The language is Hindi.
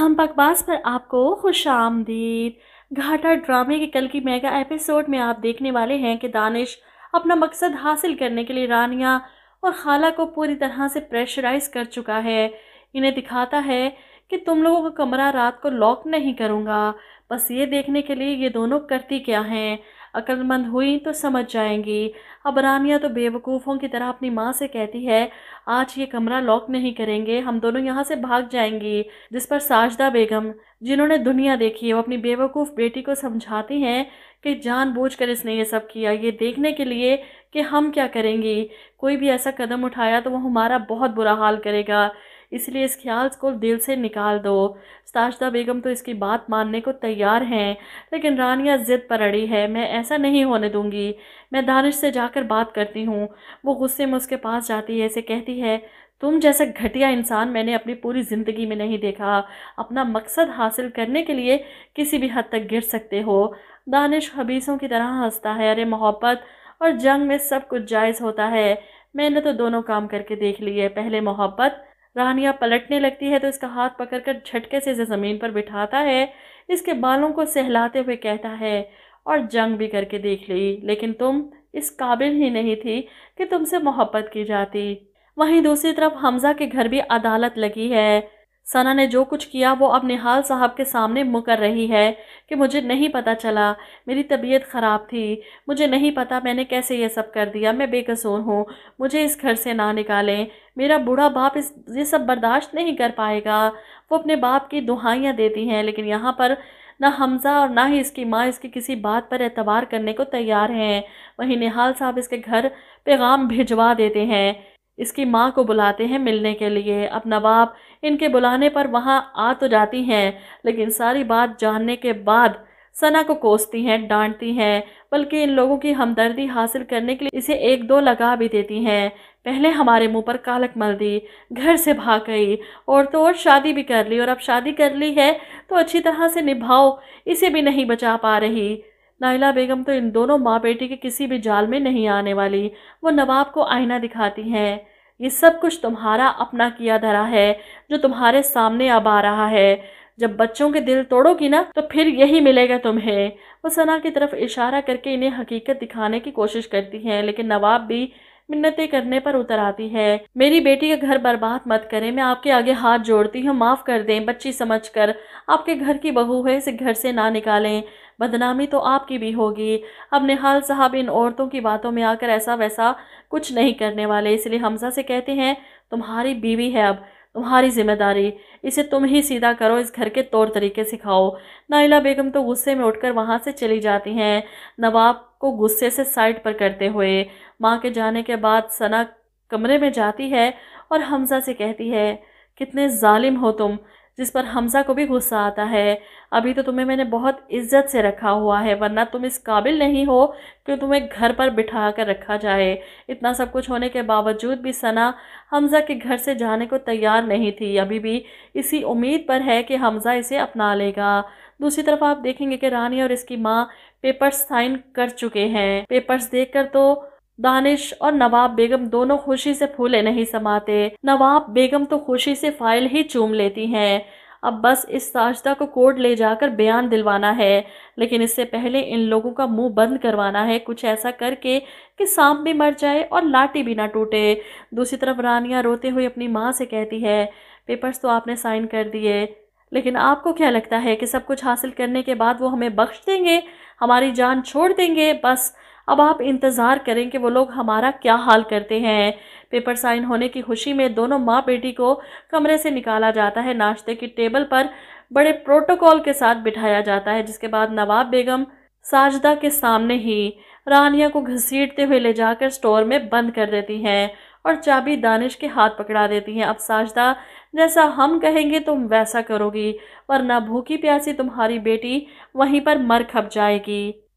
हम बकवास पर आपको खुश आमदीद घाटा ड्रामे के कल की मेगा एपिसोड में आप देखने वाले हैं कि दानिश अपना मकसद हासिल करने के लिए रानिया और खाला को पूरी तरह से प्रेशराइज कर चुका है इन्हें दिखाता है कि तुम लोगों का कमरा रात को लॉक नहीं करूँगा बस ये देखने के लिए ये दोनों करती क्या हैं अक्लमंद हुई तो समझ जाएंगी अब रानिया तो बेवकूफ़ों की तरह अपनी माँ से कहती है आज ये कमरा लॉक नहीं करेंगे हम दोनों यहाँ से भाग जाएंगी जिस पर साजदा बेगम जिन्होंने दुनिया देखी है वो अपनी बेवकूफ़ बेटी को समझाती हैं कि जानबूझकर इसने ये सब किया ये देखने के लिए कि हम क्या करेंगी कोई भी ऐसा कदम उठाया तो वो हमारा बहुत बुरा हाल करेगा इसलिए इस ख्याल को दिल से निकाल दो स्ताशदा बेगम तो इसकी बात मानने को तैयार हैं लेकिन रानिया ज़िद पर अड़ी है मैं ऐसा नहीं होने दूंगी मैं दानिश से जाकर बात करती हूँ वो गुस्से में उसके पास जाती है ऐसे कहती है तुम जैसा घटिया इंसान मैंने अपनी पूरी ज़िंदगी में नहीं देखा अपना मकसद हासिल करने के लिए किसी भी हद तक गिर सकते हो दानिश हबीसों की तरह हंसता है अरे मोहब्बत और जंग में सब कुछ जायज़ होता है मैंने तो दोनों काम करके देख लिए पहले मोहब्बत रानिया पलटने लगती है तो इसका हाथ पकड़कर झटके से इसे ज़मीन पर बिठाता है इसके बालों को सहलाते हुए कहता है और जंग भी करके देख ली लेकिन तुम इस काबिल ही नहीं थी कि तुमसे मोहब्बत की जाती वहीं दूसरी तरफ हमज़ा के घर भी अदालत लगी है सना ने जो कुछ किया वो अब निहाल साहब के सामने मुकर रही है कि मुझे नहीं पता चला मेरी तबीयत ख़राब थी मुझे नहीं पता मैंने कैसे ये सब कर दिया मैं बेकसूर हूँ मुझे इस घर से ना निकालें मेरा बूढ़ा बाप इस ये सब बर्दाश्त नहीं कर पाएगा वो अपने बाप की दुहाइयाँ देती हैं लेकिन यहाँ पर ना हमज़ा और ना ही इसकी माँ इसकी किसी बात पर एतबार करने को तैयार हैं वहीं निहाल साहब इसके घर पैगाम भिजवा देते हैं इसकी माँ को बुलाते हैं मिलने के लिए अब नवाब इनके बुलाने पर वहाँ आ तो जाती हैं लेकिन सारी बात जानने के बाद सना को कोसती हैं डांटती हैं बल्कि इन लोगों की हमदर्दी हासिल करने के लिए इसे एक दो लगा भी देती हैं पहले हमारे मुंह पर कालक मल दी घर से भाग गई और तो और शादी भी कर ली और अब शादी कर ली है तो अच्छी तरह से निभाओ इसे भी नहीं बचा पा रही नाइला बेगम तो इन दोनों माँ बेटी के किसी भी जाल में नहीं आने वाली वो नवाब को आईना दिखाती हैं ये सब कुछ तुम्हारा अपना किया धरा है जो तुम्हारे सामने अब आ रहा है जब बच्चों के दिल तोड़ोगी ना तो फिर यही मिलेगा तुम्हें वो सना की तरफ इशारा करके इन्हें हकीकत दिखाने की कोशिश करती हैं लेकिन नवाब भी मिन्नतें करने पर उतर आती है मेरी बेटी का घर बर्बाद मत करें मैं आपके आगे हाथ जोड़ती हूँ माफ़ कर दें बच्ची समझ कर आपके घर की बहू है इसे घर से ना निकालें बदनामी तो आपकी भी होगी अब निहाल साहब इन औरतों की बातों में आकर ऐसा वैसा कुछ नहीं करने वाले इसलिए हमजा से कहते हैं तुम्हारी बीवी है अब तुम्हारी जिम्मेदारी इसे तुम ही सीधा करो इस घर के तौर तरीके सिखाओ नाइला बेगम तो गुस्से में उठकर वहाँ से चली जाती हैं नवाब को गुस्से से साइड पर करते हुए माँ के जाने के बाद सना कमरे में जाती है और हमजा से कहती है कितने जालिम हो तुम जिस पर हमज़ा को भी गुस्सा आता है अभी तो तुम्हें मैंने बहुत इज्जत से रखा हुआ है वरना तुम इस काबिल नहीं हो कि तुम्हें घर पर बिठा कर रखा जाए इतना सब कुछ होने के बावजूद भी सना हमज़ा के घर से जाने को तैयार नहीं थी अभी भी इसी उम्मीद पर है कि हमज़ा इसे अपना लेगा दूसरी तरफ आप देखेंगे कि रानी और इसकी माँ पेपर्स साइन कर चुके हैं पेपर्स देख तो दानिश और नवाब बेगम दोनों खुशी से फूले नहीं समाते नवाब बेगम तो खुशी से फाइल ही चूम लेती हैं अब बस इस साजदा को कोर्ट ले जाकर बयान दिलवाना है लेकिन इससे पहले इन लोगों का मुंह बंद करवाना है कुछ ऐसा करके कि सांप भी मर जाए और लाठी भी ना टूटे दूसरी तरफ रानिया रोते हुए अपनी माँ से कहती है पेपर्स तो आपने साइन कर दिए लेकिन आपको क्या लगता है कि सब कुछ हासिल करने के बाद वो हमें बख्श देंगे हमारी जान छोड़ देंगे बस अब आप इंतज़ार करें कि वो लोग हमारा क्या हाल करते हैं पेपर साइन होने की खुशी में दोनों माँ बेटी को कमरे से निकाला जाता है नाश्ते की टेबल पर बड़े प्रोटोकॉल के साथ बिठाया जाता है जिसके बाद नवाब बेगम साजदा के सामने ही रानिया को घसीटते हुए ले जाकर स्टोर में बंद कर देती हैं और चाबी दानिश के हाथ पकड़ा देती हैं अब साजदा जैसा हम कहेंगे तुम वैसा करोगी वरना भूखी प्यासी तुम्हारी बेटी वहीं पर मर खप जाएगी